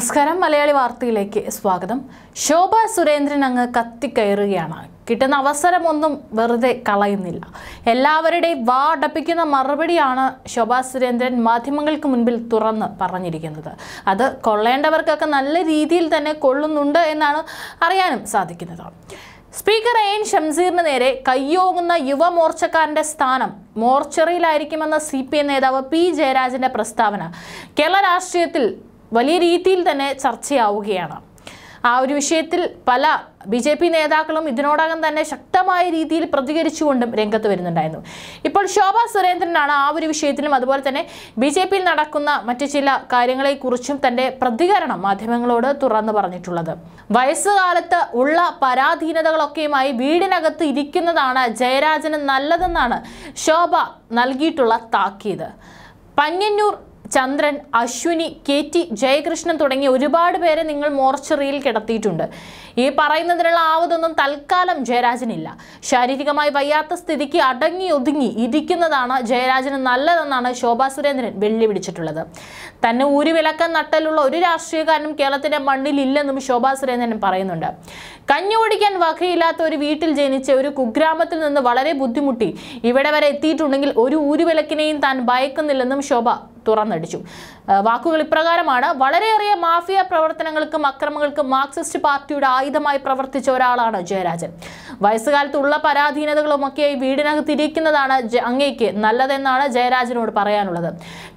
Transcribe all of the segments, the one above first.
നമസ്കാരം മലയാളി വാർത്തയിലേക്ക് സ്വാഗതം ശോഭ സുരേന്ദ്രൻ അങ്ങ് കത്തിക്കയറുകയാണ് കിട്ടുന്ന അവസരമൊന്നും വെറുതെ കളയുന്നില്ല എല്ലാവരുടെയും വാടപ്പിക്കുന്ന മറുപടിയാണ് ശോഭാ സുരേന്ദ്രൻ മാധ്യമങ്ങൾക്ക് മുൻപിൽ തുറന്ന് പറഞ്ഞിരിക്കുന്നത് അത് കൊള്ളേണ്ടവർക്കൊക്കെ നല്ല രീതിയിൽ തന്നെ കൊള്ളുന്നുണ്ട് എന്നാണ് അറിയാനും സാധിക്കുന്നത് സ്പീക്കർ എ എൻ ഷംസീറിന് നേരെ കയ്യോങ്ങുന്ന യുവമോർച്ചക്കാരന്റെ സ്ഥാനം മോർച്ചറിയിലായിരിക്കുമെന്ന സി പി എം നേതാവ് പി ജയരാജൻ്റെ പ്രസ്താവന കേരള രാഷ്ട്രീയത്തിൽ വലിയ രീതിയിൽ തന്നെ ചർച്ചയാവുകയാണ് ആ ഒരു വിഷയത്തിൽ പല ബി ജെ പി നേതാക്കളും ഇതിനോടകം തന്നെ ശക്തമായ രീതിയിൽ പ്രതികരിച്ചുകൊണ്ടും രംഗത്ത് വരുന്നുണ്ടായിരുന്നു ഇപ്പോൾ ശോഭ സുരേന്ദ്രനാണ് ആ ഒരു വിഷയത്തിലും അതുപോലെ തന്നെ ബി ജെ പിയിൽ നടക്കുന്ന മറ്റു ചില കാര്യങ്ങളെക്കുറിച്ചും തൻ്റെ പ്രതികരണം മാധ്യമങ്ങളോട് തുറന്നു പറഞ്ഞിട്ടുള്ളത് വയസ്സുകാലത്ത് ഉള്ള പരാധീനതകളൊക്കെയുമായി വീടിനകത്ത് ഇരിക്കുന്നതാണ് ജയരാജന് നല്ലതെന്നാണ് ശോഭ നൽകിയിട്ടുള്ള താക്കീത് പന്യന്നൂർ ചന്ദ്രൻ അശ്വിനി കെ ടി ജയകൃഷ്ണൻ തുടങ്ങി ഒരുപാട് പേരെ നിങ്ങൾ മോർച്ചറിയിൽ കിടത്തിയിട്ടുണ്ട് ഈ പറയുന്നതിനുള്ള ആവതൊന്നും തൽക്കാലം ജയരാജനില്ല ശാരീരികമായി വയ്യാത്ത സ്ഥിതിക്ക് അടങ്ങി ഒതുങ്ങി ഇരിക്കുന്നതാണ് ജയരാജന് നല്ലതെന്നാണ് ശോഭാ സുരേന്ദ്രൻ വെല്ലുവിളിച്ചിട്ടുള്ളത് തന്നെ ഊരി വിലക്കം നട്ടലുള്ള ഒരു രാഷ്ട്രീയക്കാരനും കേരളത്തിന്റെ മണ്ണിൽ ഇല്ലെന്നും ശോഭാ സുരേന്ദ്രൻ പറയുന്നുണ്ട് കഞ്ഞു കുടിക്കാൻ വകയില്ലാത്ത ഒരു വീട്ടിൽ ജനിച്ച ഒരു കുഗ്രാമത്തിൽ നിന്ന് വളരെ ബുദ്ധിമുട്ടി ഇവിടെ വരെ എത്തിയിട്ടുണ്ടെങ്കിൽ ഒരു ഊരുവിലക്കിനെയും താൻ ഭയക്കുന്നില്ലെന്നും ശോഭ തുറന്നടിച്ചു വാക്കുകൾ ഇപ്രകാരമാണ് വളരെയേറെ മാഫിയ പ്രവർത്തനങ്ങൾക്കും അക്രമങ്ങൾക്കും മാർക്സിസ്റ്റ് പാർട്ടിയുടെ ആയുധമായി പ്രവർത്തിച്ച ഒരാളാണ് ജയരാജൻ വയസ്സുകാലത്തുള്ള ഈ വീടിനകത്തിരിക്കുന്നതാണ് അങ്ങേക്ക് നല്ലതെന്നാണ് ജയരാജനോട് പറയാനുള്ളത്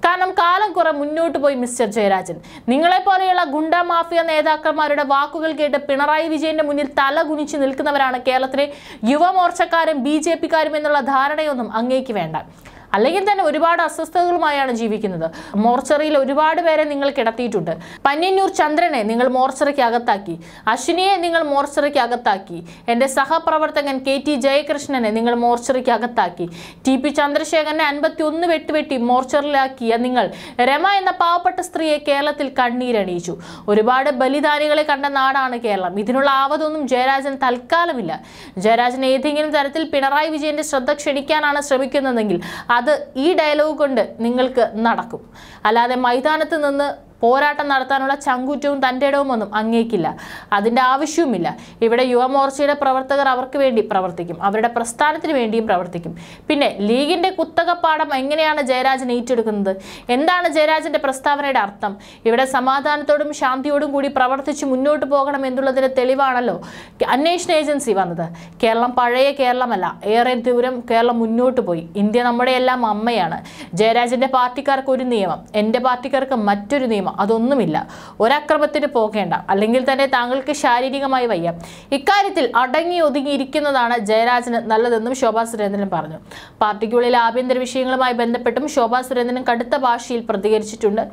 കാരണം കാലം കുറെ മുന്നോട്ട് പോയി മിസ്റ്റർ ജയരാജൻ നിങ്ങളെപ്പോലെയുള്ള ഗുണ്ട മാഫിയ നേതാക്കന്മാരുടെ വാക്കുകൾ കേട്ട് പിണറായി വിജയന്റെ മുന്നിൽ തല കുനിച്ചു നിൽക്കുന്നവരാണ് കേരളത്തിലെ യുവമോർച്ചക്കാരും ബി ജെ പിക്കാരും എന്നുള്ള ധാരണയൊന്നും അങ്ങേക്ക് വേണ്ട അല്ലെങ്കിൽ തന്നെ ഒരുപാട് അസ്വസ്ഥതകളുമായാണ് ജീവിക്കുന്നത് മോർച്ചറിയിൽ ഒരുപാട് പേരെ നിങ്ങൾ കിടത്തിയിട്ടുണ്ട് പന്യന്നൂർ ചന്ദ്രനെ നിങ്ങൾ മോർച്ചറിക്ക് അകത്താക്കി അശ്വിനിയെ നിങ്ങൾ മോർച്ചറിക്ക് അകത്താക്കി എൻ്റെ സഹപ്രവർത്തകൻ കെ ടി ജയകൃഷ്ണനെ നിങ്ങൾ മോർച്ചറിക്ക് അകത്താക്കി ടി പി ചന്ദ്രശേഖരനെ അൻപത്തി ഒന്ന് വെട്ടുവെട്ടി മോർച്ചറിലാക്കിയ നിങ്ങൾ രമ എന്ന പാവപ്പെട്ട സ്ത്രീയെ കേരളത്തിൽ കണ്ണീരണിയിച്ചു ഒരുപാട് ബലിദാനികളെ കണ്ട നാടാണ് കേരളം ഇതിനുള്ള ആവതൊന്നും ജയരാജൻ തൽക്കാലമില്ല ജയരാജൻ ഏതെങ്കിലും തരത്തിൽ പിണറായി വിജയന്റെ ശ്രദ്ധ ക്ഷണിക്കാനാണ് ശ്രമിക്കുന്നതെങ്കിൽ അത് ഈ ഡയലോഗ് കൊണ്ട് നിങ്ങൾക്ക് നടക്കും അല്ലാതെ മൈതാനത്ത് നിന്ന് പോരാട്ടം നടത്താനുള്ള ചങ്കുറ്റവും തൻ്റെ ഇടവുമൊന്നും ഒന്നും അങ്ങേക്കില്ല അതിൻ്റെ ആവശ്യവുമില്ല ഇവിടെ യുവമോർച്ചയുടെ പ്രവർത്തകർ അവർക്ക് വേണ്ടി പ്രവർത്തിക്കും അവരുടെ പ്രസ്ഥാനത്തിന് വേണ്ടിയും പ്രവർത്തിക്കും പിന്നെ ലീഗിൻ്റെ കുത്തകപ്പാടം എങ്ങനെയാണ് ജയരാജൻ ഏറ്റെടുക്കുന്നത് എന്താണ് ജയരാജൻ്റെ പ്രസ്താവനയുടെ അർത്ഥം ഇവിടെ സമാധാനത്തോടും ശാന്തിയോടും കൂടി പ്രവർത്തിച്ച് മുന്നോട്ട് പോകണം എന്നുള്ളതിൻ്റെ തെളിവാണല്ലോ അന്വേഷണ ഏജൻസി വന്നത് കേരളം പഴയ കേരളമല്ല ഏറെ ദൂരം കേരളം മുന്നോട്ട് പോയി ഇന്ത്യ നമ്മുടെ എല്ലാം അമ്മയാണ് ജയരാജൻ്റെ പാർട്ടിക്കാർക്ക് ഒരു നിയമം എൻ്റെ പാർട്ടിക്കാർക്ക് മറ്റൊരു നിയമം അതൊന്നുമില്ല ഒരക്രമത്തിന് പോകേണ്ട അല്ലെങ്കിൽ തന്നെ താങ്കൾക്ക് ശാരീരികമായി വയ്യ ഇക്കാര്യത്തിൽ അടങ്ങി ഒതുങ്ങിയിരിക്കുന്നതാണ് ജയരാജന് നല്ലതെന്നും ശോഭാ സുരേന്ദ്രൻ പറഞ്ഞു പാർട്ടിക്കുള്ളിൽ ആഭ്യന്തര വിഷയങ്ങളുമായി ബന്ധപ്പെട്ടും ശോഭാ സുരേന്ദ്രൻ കടുത്ത ഭാഷയിൽ പ്രതികരിച്ചിട്ടുണ്ട്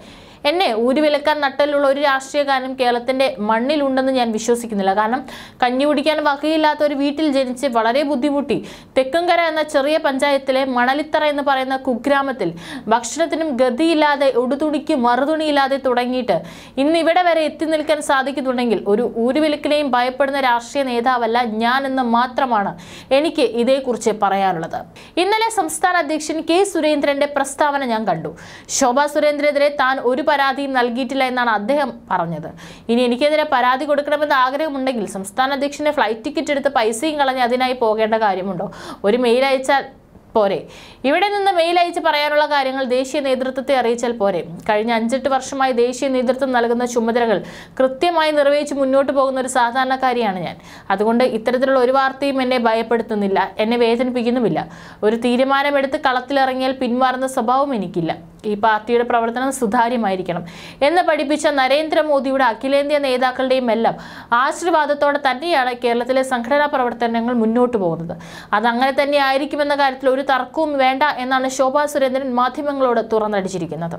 എന്നെ ഊരുവിലക്കാൻ നട്ടലുള്ള ഒരു രാഷ്ട്രീയക്കാരനും കേരളത്തിന്റെ മണ്ണിലുണ്ടെന്ന് ഞാൻ വിശ്വസിക്കുന്നില്ല കാരണം കഞ്ഞി കുടിക്കാൻ വകയില്ലാത്ത ഒരു വീട്ടിൽ ജനിച്ച് വളരെ ബുദ്ധിമുട്ടി തെക്കുംകര എന്ന ചെറിയ പഞ്ചായത്തിലെ മണലിത്തറ എന്ന് പറയുന്ന കുഗ്രാമത്തിൽ ഭക്ഷണത്തിനും ഗതിയില്ലാതെ ഒടുതുണിക്ക് മറുതുണിയില്ലാതെ തുടങ്ങിയിട്ട് ഇന്ന് ഇവിടെ വരെ എത്തി നിൽക്കാൻ സാധിക്കുന്നുണ്ടെങ്കിൽ ഒരു ഊരുവിലക്കിനെയും ഭയപ്പെടുന്ന രാഷ്ട്രീയ നേതാവല്ല ഞാൻ എന്ന് മാത്രമാണ് എനിക്ക് ഇതേക്കുറിച്ച് പറയാനുള്ളത് ഇന്നലെ സംസ്ഥാന അധ്യക്ഷൻ കെ സുരേന്ദ്രന്റെ പ്രസ്താവന ഞാൻ കണ്ടു ശോഭാ സുരേന്ദ്രനെതിരെ താൻ ഒരു പരാതിയും നൽകിയിട്ടില്ല എന്നാണ് അദ്ദേഹം പറഞ്ഞത് ഇനി എനിക്കെതിരെ പരാതി കൊടുക്കണമെന്ന് ആഗ്രഹമുണ്ടെങ്കിൽ സംസ്ഥാന അധ്യക്ഷന് ഫ്ലൈറ്റ് ടിക്കറ്റ് എടുത്ത് പൈസയും കളഞ്ഞ് അതിനായി പോകേണ്ട കാര്യമുണ്ടോ ഒരു മെയിൽ അയച്ചാൽ പോരെ ഇവിടെ നിന്ന് മെയിൽ അയച്ച് പറയാനുള്ള കാര്യങ്ങൾ ദേശീയ നേതൃത്വത്തെ അറിയിച്ചാൽ പോരെ കഴിഞ്ഞ അഞ്ചെട്ട് വർഷമായി ദേശീയ നേതൃത്വം നൽകുന്ന ചുമതലകൾ കൃത്യമായി നിർവഹിച്ച് മുന്നോട്ട് പോകുന്ന ഒരു സാധാരണക്കാരിയാണ് ഞാൻ അതുകൊണ്ട് ഇത്തരത്തിലുള്ള ഒരു വാർത്തയും എന്നെ ഭയപ്പെടുത്തുന്നില്ല എന്നെ വേദനിപ്പിക്കുന്നുമില്ല ഒരു തീരുമാനമെടുത്ത് കളത്തിലിറങ്ങിയാൽ പിന്മാറുന്ന സ്വഭാവം എനിക്കില്ല ഈ പാർട്ടിയുടെ പ്രവർത്തനം സുതാര്യമായിരിക്കണം എന്ന് പഠിപ്പിച്ച നരേന്ദ്രമോദിയുടെ അഖിലേന്ത്യാ നേതാക്കളുടെയും എല്ലാം ആശീർവാദത്തോടെ തന്നെയാണ് കേരളത്തിലെ സംഘടനാ പ്രവർത്തനങ്ങൾ മുന്നോട്ട് പോകുന്നത് അതങ്ങനെ തന്നെ ആയിരിക്കുമെന്ന കാര്യത്തിൽ ഒരു തർക്കവും വേണ്ട എന്നാണ് ശോഭാ സുരേന്ദ്രൻ മാധ്യമങ്ങളോട് തുറന്നടിച്ചിരിക്കുന്നത്